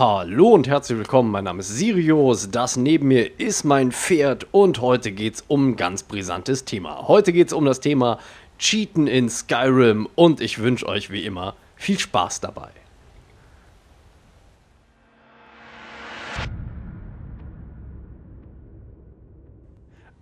Hallo und herzlich willkommen, mein Name ist Sirius, das neben mir ist mein Pferd und heute geht es um ein ganz brisantes Thema. Heute geht es um das Thema Cheaten in Skyrim und ich wünsche euch wie immer viel Spaß dabei.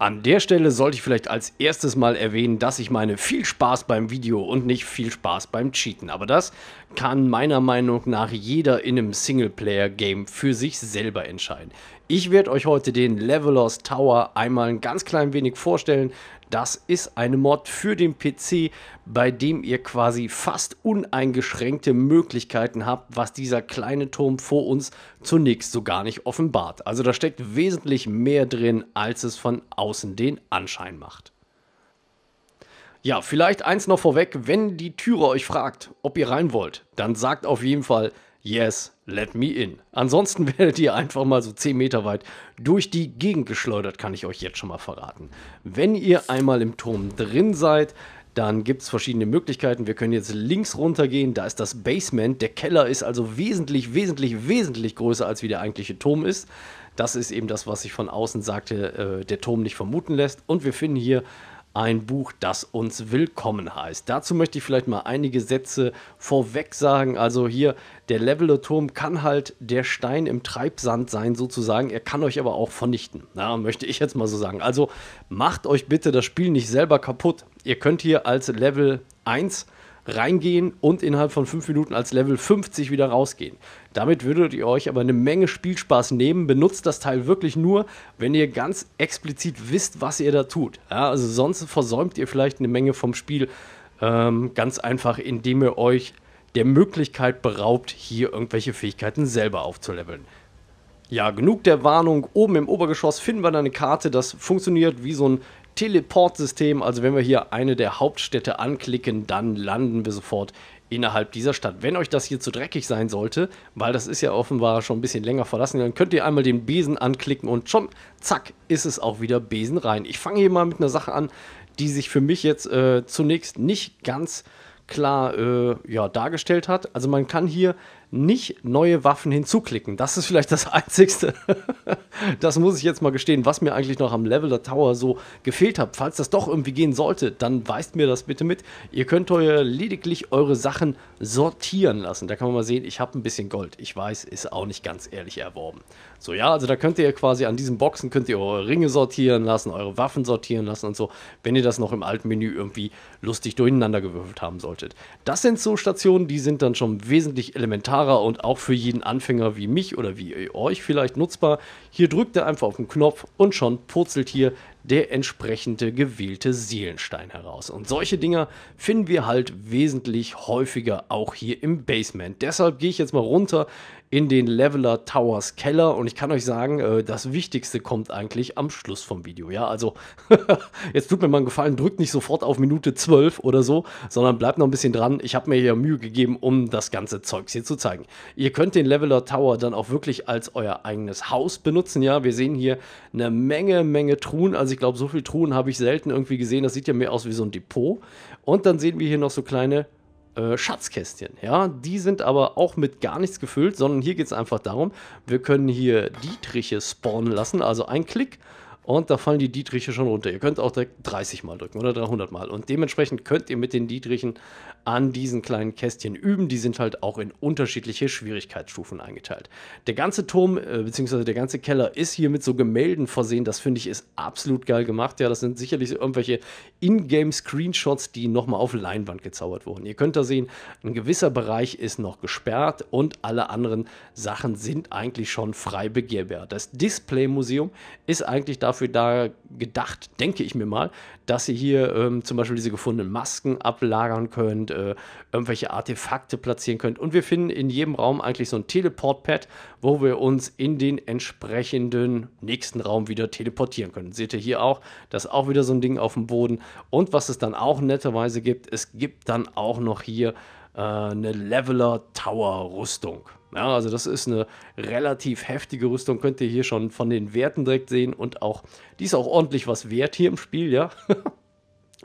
An der Stelle sollte ich vielleicht als erstes mal erwähnen, dass ich meine viel Spaß beim Video und nicht viel Spaß beim Cheaten. Aber das kann meiner Meinung nach jeder in einem Singleplayer-Game für sich selber entscheiden. Ich werde euch heute den Levelers Tower einmal ein ganz klein wenig vorstellen. Das ist eine Mod für den PC, bei dem ihr quasi fast uneingeschränkte Möglichkeiten habt, was dieser kleine Turm vor uns zunächst so gar nicht offenbart. Also da steckt wesentlich mehr drin, als es von außen den Anschein macht. Ja, vielleicht eins noch vorweg, wenn die Türe euch fragt, ob ihr rein wollt, dann sagt auf jeden Fall Yes, let me in. Ansonsten werdet ihr einfach mal so 10 Meter weit durch die Gegend geschleudert, kann ich euch jetzt schon mal verraten. Wenn ihr einmal im Turm drin seid, dann gibt es verschiedene Möglichkeiten. Wir können jetzt links runtergehen, da ist das Basement. Der Keller ist also wesentlich, wesentlich, wesentlich größer, als wie der eigentliche Turm ist. Das ist eben das, was ich von außen sagte, äh, der Turm nicht vermuten lässt. Und wir finden hier ein Buch, das uns willkommen heißt. Dazu möchte ich vielleicht mal einige Sätze vorweg sagen. Also hier, der Leveloturm kann halt der Stein im Treibsand sein, sozusagen. Er kann euch aber auch vernichten. Na, möchte ich jetzt mal so sagen. Also macht euch bitte das Spiel nicht selber kaputt. Ihr könnt hier als Level 1 reingehen und innerhalb von 5 Minuten als Level 50 wieder rausgehen. Damit würdet ihr euch aber eine Menge Spielspaß nehmen. Benutzt das Teil wirklich nur, wenn ihr ganz explizit wisst, was ihr da tut. Ja, also sonst versäumt ihr vielleicht eine Menge vom Spiel. Ähm, ganz einfach, indem ihr euch der Möglichkeit beraubt, hier irgendwelche Fähigkeiten selber aufzuleveln. Ja, genug der Warnung. Oben im Obergeschoss finden wir dann eine Karte. Das funktioniert wie so ein Teleportsystem. Also wenn wir hier eine der Hauptstädte anklicken, dann landen wir sofort innerhalb dieser Stadt. Wenn euch das hier zu dreckig sein sollte, weil das ist ja offenbar schon ein bisschen länger verlassen, dann könnt ihr einmal den Besen anklicken und schon, zack, ist es auch wieder Besen rein. Ich fange hier mal mit einer Sache an, die sich für mich jetzt äh, zunächst nicht ganz klar äh, ja, dargestellt hat. Also man kann hier nicht neue Waffen hinzuklicken. Das ist vielleicht das Einzigste. das muss ich jetzt mal gestehen, was mir eigentlich noch am Level der Tower so gefehlt hat. Falls das doch irgendwie gehen sollte, dann weist mir das bitte mit. Ihr könnt euer lediglich eure Sachen sortieren lassen. Da kann man mal sehen, ich habe ein bisschen Gold. Ich weiß, ist auch nicht ganz ehrlich erworben. So, ja, also da könnt ihr quasi an diesen Boxen könnt ihr eure Ringe sortieren lassen, eure Waffen sortieren lassen und so, wenn ihr das noch im alten Menü irgendwie lustig durcheinander gewürfelt haben solltet. Das sind so Stationen, die sind dann schon wesentlich elementar Fahrer und auch für jeden Anfänger wie mich oder wie euch vielleicht nutzbar. Hier drückt ihr einfach auf den Knopf und schon purzelt hier der entsprechende gewählte Seelenstein heraus. Und solche Dinger finden wir halt wesentlich häufiger auch hier im Basement. Deshalb gehe ich jetzt mal runter in den Leveler Towers Keller. Und ich kann euch sagen, äh, das Wichtigste kommt eigentlich am Schluss vom Video. Ja, also jetzt tut mir mal einen Gefallen, drückt nicht sofort auf Minute 12 oder so, sondern bleibt noch ein bisschen dran. Ich habe mir hier Mühe gegeben, um das ganze Zeugs hier zu zeigen. Ihr könnt den Leveler Tower dann auch wirklich als euer eigenes Haus benutzen. Ja, wir sehen hier eine Menge, Menge Truhen. Also ich glaube, so viele Truhen habe ich selten irgendwie gesehen. Das sieht ja mehr aus wie so ein Depot. Und dann sehen wir hier noch so kleine äh, Schatzkästchen. Ja, die sind aber auch mit gar nichts gefüllt, sondern hier geht es einfach darum, wir können hier Dietriche spawnen lassen, also ein Klick und da fallen die Dietriche schon runter. Ihr könnt auch 30 Mal drücken oder 300 Mal. Und dementsprechend könnt ihr mit den Dietrichen an diesen kleinen Kästchen üben. Die sind halt auch in unterschiedliche Schwierigkeitsstufen eingeteilt. Der ganze Turm äh, bzw. der ganze Keller ist hier mit so Gemälden versehen. Das finde ich ist absolut geil gemacht. Ja, das sind sicherlich irgendwelche Ingame-Screenshots, die nochmal auf Leinwand gezaubert wurden. Ihr könnt da sehen, ein gewisser Bereich ist noch gesperrt und alle anderen Sachen sind eigentlich schon frei begehrbar. Das Display-Museum ist eigentlich dafür dafür da gedacht, denke ich mir mal, dass ihr hier ähm, zum Beispiel diese gefundenen Masken ablagern könnt, äh, irgendwelche Artefakte platzieren könnt. Und wir finden in jedem Raum eigentlich so ein Teleport-Pad, wo wir uns in den entsprechenden nächsten Raum wieder teleportieren können. Seht ihr hier auch, das ist auch wieder so ein Ding auf dem Boden. Und was es dann auch netterweise gibt, es gibt dann auch noch hier äh, eine Leveler Tower Rüstung. Ja, also das ist eine relativ heftige Rüstung, könnt ihr hier schon von den Werten direkt sehen und auch, die ist auch ordentlich was wert hier im Spiel, ja.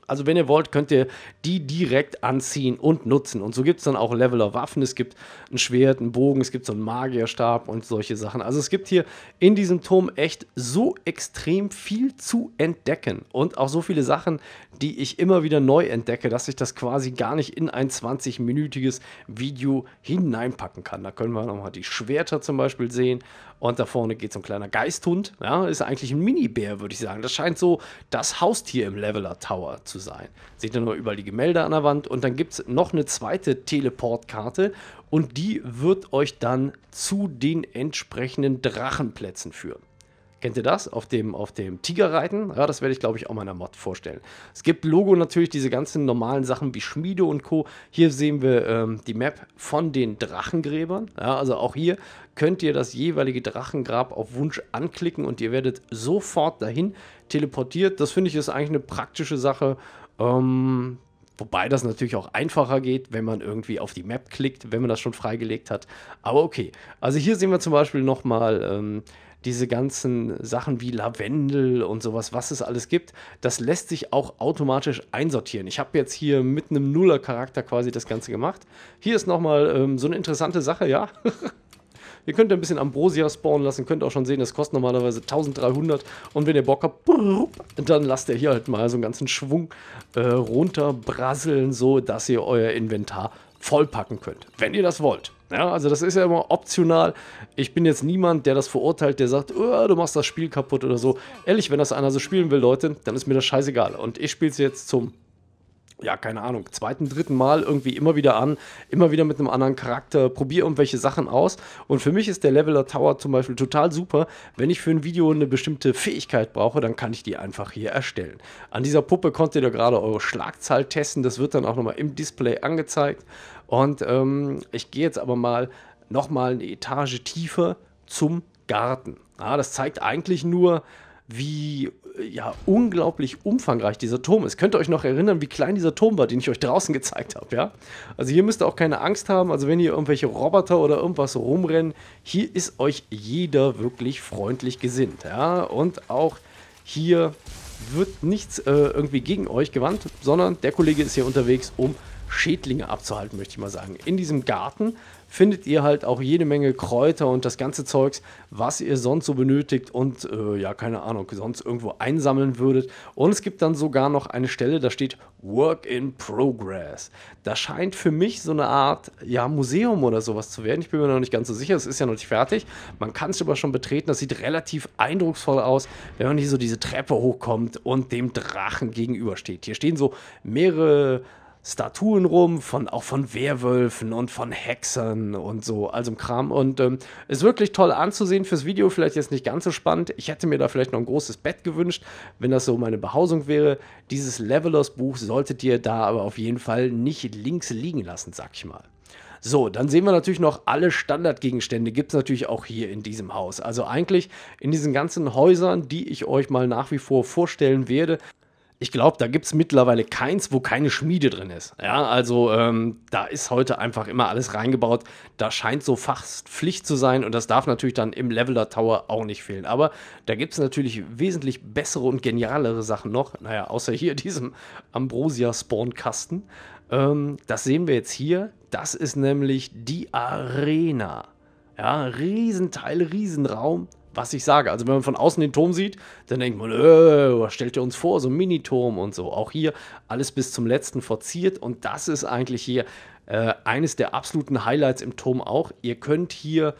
Also wenn ihr wollt, könnt ihr die direkt anziehen und nutzen. Und so gibt es dann auch Leveler-Waffen. Es gibt ein Schwert, einen Bogen, es gibt so einen Magierstab und solche Sachen. Also es gibt hier in diesem Turm echt so extrem viel zu entdecken. Und auch so viele Sachen, die ich immer wieder neu entdecke, dass ich das quasi gar nicht in ein 20-minütiges Video hineinpacken kann. Da können wir nochmal die Schwerter zum Beispiel sehen und da vorne geht so ein kleiner Geisthund. Ja, ist eigentlich ein Mini-Bär, würde ich sagen. Das scheint so das Haustier im Leveler Tower zu sein. Seht ihr nur überall die Gemälde an der Wand. Und dann gibt es noch eine zweite Teleportkarte. Und die wird euch dann zu den entsprechenden Drachenplätzen führen. Kennt ihr das? Auf dem, auf dem Tiger reiten? Ja, das werde ich, glaube ich, auch meiner Mod vorstellen. Es gibt Logo natürlich diese ganzen normalen Sachen wie Schmiede und Co. Hier sehen wir ähm, die Map von den Drachengräbern. Ja, also auch hier könnt ihr das jeweilige Drachengrab auf Wunsch anklicken und ihr werdet sofort dahin teleportiert. Das finde ich ist eigentlich eine praktische Sache. Ähm, Wobei das natürlich auch einfacher geht, wenn man irgendwie auf die Map klickt, wenn man das schon freigelegt hat. Aber okay. Also hier sehen wir zum Beispiel nochmal ähm, diese ganzen Sachen wie Lavendel und sowas, was es alles gibt, das lässt sich auch automatisch einsortieren. Ich habe jetzt hier mit einem Nuller-Charakter quasi das Ganze gemacht. Hier ist nochmal ähm, so eine interessante Sache, ja. ihr könnt ein bisschen Ambrosia spawnen lassen, könnt auch schon sehen, das kostet normalerweise 1300 und wenn ihr Bock habt, dann lasst ihr hier halt mal so einen ganzen Schwung äh, runterbrasseln, so dass ihr euer Inventar vollpacken könnt, wenn ihr das wollt. Ja, also das ist ja immer optional. Ich bin jetzt niemand, der das verurteilt, der sagt, oh, du machst das Spiel kaputt oder so. Ehrlich, wenn das einer so spielen will, Leute, dann ist mir das scheißegal. Und ich spiele es jetzt zum ja, keine Ahnung, zweiten, dritten Mal irgendwie immer wieder an, immer wieder mit einem anderen Charakter, probiere irgendwelche Sachen aus. Und für mich ist der Leveler Tower zum Beispiel total super. Wenn ich für ein Video eine bestimmte Fähigkeit brauche, dann kann ich die einfach hier erstellen. An dieser Puppe konntet ihr gerade eure Schlagzahl testen. Das wird dann auch nochmal im Display angezeigt. Und ähm, ich gehe jetzt aber mal nochmal eine Etage tiefer zum Garten. Ah, das zeigt eigentlich nur, wie ja, unglaublich umfangreich dieser Turm ist. Könnt ihr euch noch erinnern, wie klein dieser Turm war, den ich euch draußen gezeigt habe, ja? Also hier müsst ihr auch keine Angst haben, also wenn hier irgendwelche Roboter oder irgendwas rumrennen, hier ist euch jeder wirklich freundlich gesinnt, ja? Und auch hier wird nichts äh, irgendwie gegen euch gewandt, sondern der Kollege ist hier unterwegs, um Schädlinge abzuhalten, möchte ich mal sagen. In diesem Garten findet ihr halt auch jede Menge Kräuter und das ganze Zeugs, was ihr sonst so benötigt und äh, ja, keine Ahnung, sonst irgendwo einsammeln würdet. Und es gibt dann sogar noch eine Stelle, da steht Work in Progress. Das scheint für mich so eine Art ja, Museum oder sowas zu werden. Ich bin mir noch nicht ganz so sicher, es ist ja noch nicht fertig. Man kann es aber schon betreten, das sieht relativ eindrucksvoll aus, wenn man hier so diese Treppe hochkommt und dem Drachen gegenübersteht. Hier stehen so mehrere Statuen rum, von, auch von Werwölfen und von Hexern und so, also im Kram. Und ähm, ist wirklich toll anzusehen fürs Video, vielleicht jetzt nicht ganz so spannend. Ich hätte mir da vielleicht noch ein großes Bett gewünscht, wenn das so meine Behausung wäre. Dieses Levelers-Buch solltet ihr da aber auf jeden Fall nicht links liegen lassen, sag ich mal. So, dann sehen wir natürlich noch alle Standardgegenstände. Gibt es natürlich auch hier in diesem Haus. Also eigentlich in diesen ganzen Häusern, die ich euch mal nach wie vor vorstellen werde, ich glaube, da gibt es mittlerweile keins, wo keine Schmiede drin ist. Ja, also ähm, da ist heute einfach immer alles reingebaut. Da scheint so fast Pflicht zu sein und das darf natürlich dann im Leveler Tower auch nicht fehlen. Aber da gibt es natürlich wesentlich bessere und genialere Sachen noch. Naja, außer hier diesem Ambrosia-Spawn-Kasten. Ähm, das sehen wir jetzt hier. Das ist nämlich die Arena. Ja, Riesenteil, Riesenraum was ich sage. Also wenn man von außen den Turm sieht, dann denkt man, äh, was stellt ihr uns vor? So ein Miniturm und so. Auch hier alles bis zum letzten verziert und das ist eigentlich hier äh, eines der absoluten Highlights im Turm auch. Ihr könnt hier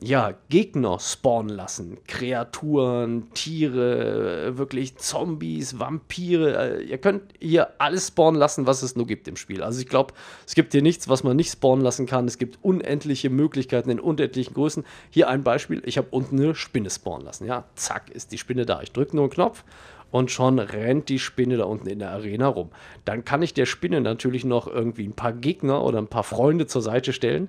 ja, Gegner spawnen lassen. Kreaturen, Tiere, wirklich Zombies, Vampire. Äh, ihr könnt hier alles spawnen lassen, was es nur gibt im Spiel. Also ich glaube, es gibt hier nichts, was man nicht spawnen lassen kann. Es gibt unendliche Möglichkeiten in unendlichen Größen. Hier ein Beispiel. Ich habe unten eine Spinne spawnen lassen. Ja, zack, ist die Spinne da. Ich drücke nur einen Knopf und schon rennt die Spinne da unten in der Arena rum. Dann kann ich der Spinne natürlich noch irgendwie ein paar Gegner oder ein paar Freunde zur Seite stellen,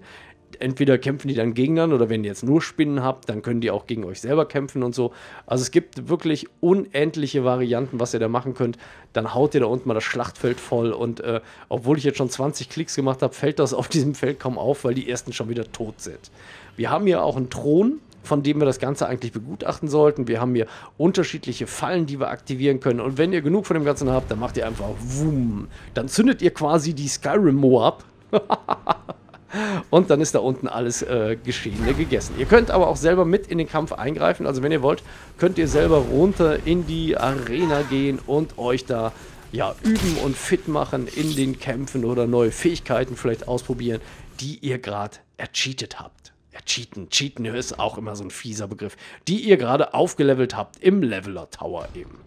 entweder kämpfen die dann gegeneinander oder wenn ihr jetzt nur Spinnen habt, dann können die auch gegen euch selber kämpfen und so. Also es gibt wirklich unendliche Varianten, was ihr da machen könnt. Dann haut ihr da unten mal das Schlachtfeld voll und äh, obwohl ich jetzt schon 20 Klicks gemacht habe, fällt das auf diesem Feld kaum auf, weil die ersten schon wieder tot sind. Wir haben hier auch einen Thron, von dem wir das Ganze eigentlich begutachten sollten. Wir haben hier unterschiedliche Fallen, die wir aktivieren können. Und wenn ihr genug von dem Ganzen habt, dann macht ihr einfach Wum. Dann zündet ihr quasi die Skyrim mo Moab. Und dann ist da unten alles äh, Geschehene gegessen. Ihr könnt aber auch selber mit in den Kampf eingreifen. Also wenn ihr wollt, könnt ihr selber runter in die Arena gehen und euch da ja, üben und fit machen in den Kämpfen oder neue Fähigkeiten vielleicht ausprobieren, die ihr gerade ercheatet habt. Ercheaten, cheaten ist auch immer so ein fieser Begriff, die ihr gerade aufgelevelt habt im Leveler Tower eben.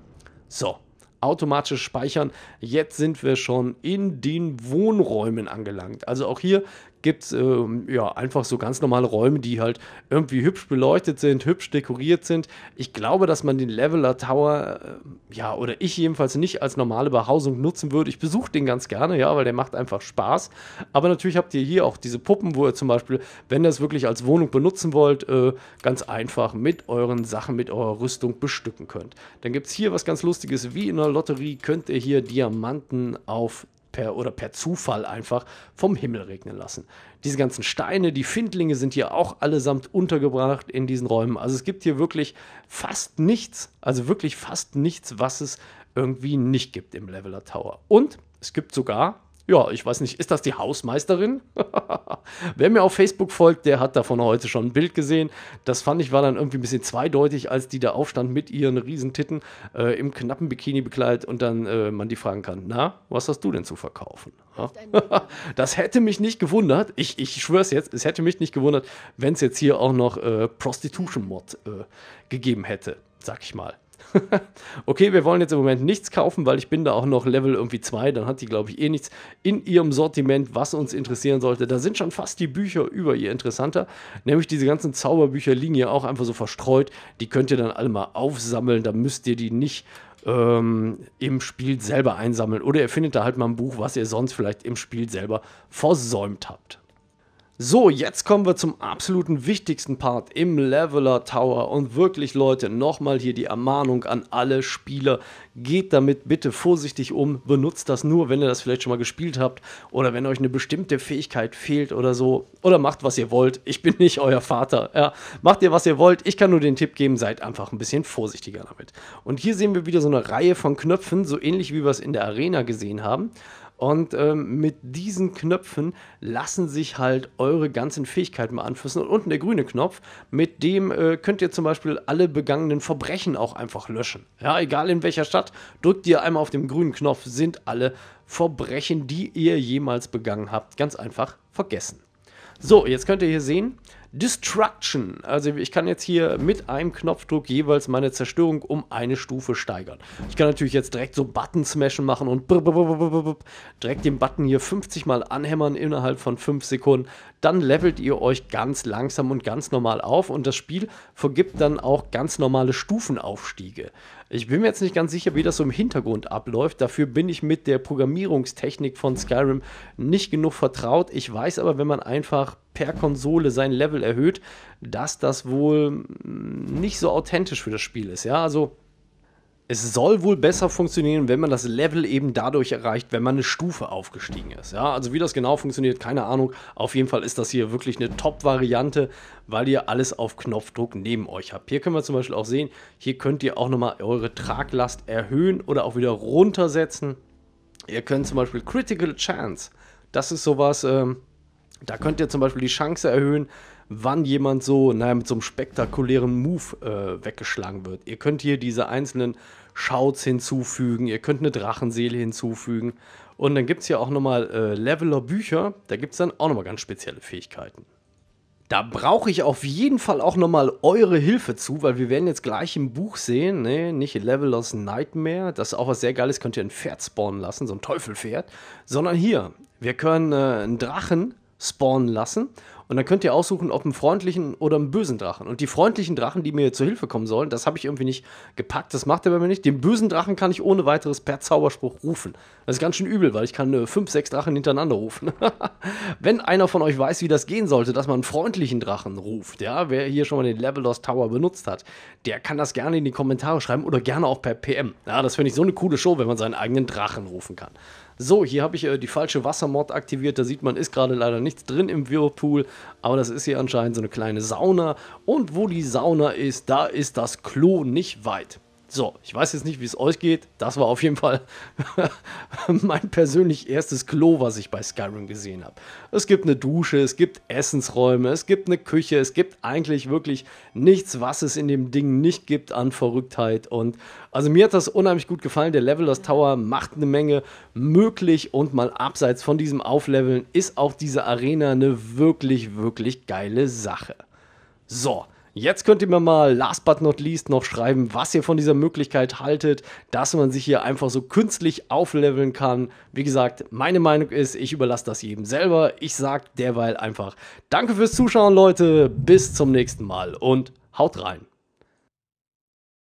So, automatisch speichern. Jetzt sind wir schon in den Wohnräumen angelangt. Also auch hier gibt es ähm, ja einfach so ganz normale Räume, die halt irgendwie hübsch beleuchtet sind, hübsch dekoriert sind. Ich glaube, dass man den Leveler Tower, äh, ja, oder ich jedenfalls nicht als normale Behausung nutzen würde. Ich besuche den ganz gerne, ja, weil der macht einfach Spaß. Aber natürlich habt ihr hier auch diese Puppen, wo ihr zum Beispiel, wenn ihr es wirklich als Wohnung benutzen wollt, äh, ganz einfach mit euren Sachen, mit eurer Rüstung bestücken könnt. Dann gibt es hier was ganz Lustiges. Wie in einer Lotterie könnt ihr hier Diamanten auf per, oder per Zufall einfach vom Himmel regnen lassen. Diese ganzen Steine, die Findlinge sind hier auch allesamt untergebracht in diesen Räumen. Also es gibt hier wirklich fast nichts, also wirklich fast nichts, was es irgendwie nicht gibt im Leveler Tower. Und es gibt sogar ja, ich weiß nicht, ist das die Hausmeisterin? Wer mir auf Facebook folgt, der hat davon heute schon ein Bild gesehen. Das fand ich war dann irgendwie ein bisschen zweideutig, als die da aufstand mit ihren Riesentitten äh, im knappen Bikini bekleidet und dann äh, man die fragen kann, na, was hast du denn zu verkaufen? das hätte mich nicht gewundert, ich, ich schwöre es jetzt, es hätte mich nicht gewundert, wenn es jetzt hier auch noch äh, Prostitution-Mod äh, gegeben hätte, sag ich mal. okay, wir wollen jetzt im Moment nichts kaufen, weil ich bin da auch noch Level irgendwie 2, dann hat die, glaube ich, eh nichts in ihrem Sortiment, was uns interessieren sollte. Da sind schon fast die Bücher über ihr interessanter, nämlich diese ganzen Zauberbücher liegen ja auch einfach so verstreut, die könnt ihr dann alle mal aufsammeln, da müsst ihr die nicht ähm, im Spiel selber einsammeln oder ihr findet da halt mal ein Buch, was ihr sonst vielleicht im Spiel selber versäumt habt. So, jetzt kommen wir zum absoluten wichtigsten Part im Leveler Tower. Und wirklich, Leute, nochmal hier die Ermahnung an alle Spieler. Geht damit bitte vorsichtig um. Benutzt das nur, wenn ihr das vielleicht schon mal gespielt habt oder wenn euch eine bestimmte Fähigkeit fehlt oder so. Oder macht, was ihr wollt. Ich bin nicht euer Vater. Ja, macht ihr, was ihr wollt. Ich kann nur den Tipp geben, seid einfach ein bisschen vorsichtiger damit. Und hier sehen wir wieder so eine Reihe von Knöpfen, so ähnlich wie wir es in der Arena gesehen haben. Und ähm, mit diesen Knöpfen lassen sich halt eure ganzen Fähigkeiten beeinflussen. Und unten der grüne Knopf, mit dem äh, könnt ihr zum Beispiel alle begangenen Verbrechen auch einfach löschen. Ja, egal in welcher Stadt, drückt ihr einmal auf den grünen Knopf, sind alle Verbrechen, die ihr jemals begangen habt, ganz einfach vergessen. So, jetzt könnt ihr hier sehen, Destruction. Also ich kann jetzt hier mit einem Knopfdruck jeweils meine Zerstörung um eine Stufe steigern. Ich kann natürlich jetzt direkt so Button-Smashen machen und direkt den Button hier 50 Mal anhämmern innerhalb von 5 Sekunden. Dann levelt ihr euch ganz langsam und ganz normal auf und das Spiel vergibt dann auch ganz normale Stufenaufstiege. Ich bin mir jetzt nicht ganz sicher, wie das so im Hintergrund abläuft. Dafür bin ich mit der Programmierungstechnik von Skyrim nicht genug vertraut. Ich weiß aber, wenn man einfach per Konsole sein Level erhöht, dass das wohl hm, nicht so authentisch für das Spiel ist. Ja, also es soll wohl besser funktionieren, wenn man das Level eben dadurch erreicht, wenn man eine Stufe aufgestiegen ist. Ja, also wie das genau funktioniert, keine Ahnung. Auf jeden Fall ist das hier wirklich eine Top-Variante, weil ihr alles auf Knopfdruck neben euch habt. Hier können wir zum Beispiel auch sehen, hier könnt ihr auch nochmal eure Traglast erhöhen oder auch wieder runtersetzen. Ihr könnt zum Beispiel Critical Chance, das ist sowas, ähm, da könnt ihr zum Beispiel die Chance erhöhen, wann jemand so naja, mit so einem spektakulären Move äh, weggeschlagen wird. Ihr könnt hier diese einzelnen Shouts hinzufügen, ihr könnt eine Drachenseele hinzufügen. Und dann gibt es hier auch nochmal äh, Leveler-Bücher, da gibt es dann auch nochmal ganz spezielle Fähigkeiten. Da brauche ich auf jeden Fall auch nochmal eure Hilfe zu, weil wir werden jetzt gleich im Buch sehen, ne, nicht Levelers Nightmare, das ist auch was sehr geiles, könnt ihr ein Pferd spawnen lassen, so ein Teufelpferd, sondern hier, wir können äh, einen Drachen spawnen lassen und dann könnt ihr aussuchen, ob einen freundlichen oder einen bösen Drachen. Und die freundlichen Drachen, die mir zur Hilfe kommen sollen, das habe ich irgendwie nicht gepackt. Das macht er bei mir nicht. Den bösen Drachen kann ich ohne weiteres per Zauberspruch rufen. Das ist ganz schön übel, weil ich kann äh, fünf, sechs Drachen hintereinander rufen. Wenn einer von euch weiß, wie das gehen sollte, dass man einen freundlichen Drachen ruft, ja, wer hier schon mal den Level Lost Tower benutzt hat, der kann das gerne in die Kommentare schreiben oder gerne auch per PM. Ja, das finde ich so eine coole Show, wenn man seinen eigenen Drachen rufen kann. So, hier habe ich äh, die falsche Wassermod aktiviert. Da sieht man, ist gerade leider nichts drin im Whirlpool. Aber das ist hier anscheinend so eine kleine Sauna. Und wo die Sauna ist, da ist das Klo nicht weit. So, ich weiß jetzt nicht, wie es euch geht. Das war auf jeden Fall mein persönlich erstes Klo, was ich bei Skyrim gesehen habe. Es gibt eine Dusche, es gibt Essensräume, es gibt eine Küche, es gibt eigentlich wirklich nichts, was es in dem Ding nicht gibt an Verrücktheit. Und also mir hat das unheimlich gut gefallen. Der Levelers Tower macht eine Menge möglich und mal abseits von diesem Aufleveln ist auch diese Arena eine wirklich, wirklich geile Sache. So, Jetzt könnt ihr mir mal last but not least noch schreiben, was ihr von dieser Möglichkeit haltet, dass man sich hier einfach so künstlich aufleveln kann. Wie gesagt, meine Meinung ist, ich überlasse das jedem selber. Ich sag derweil einfach Danke fürs Zuschauen, Leute. Bis zum nächsten Mal und haut rein.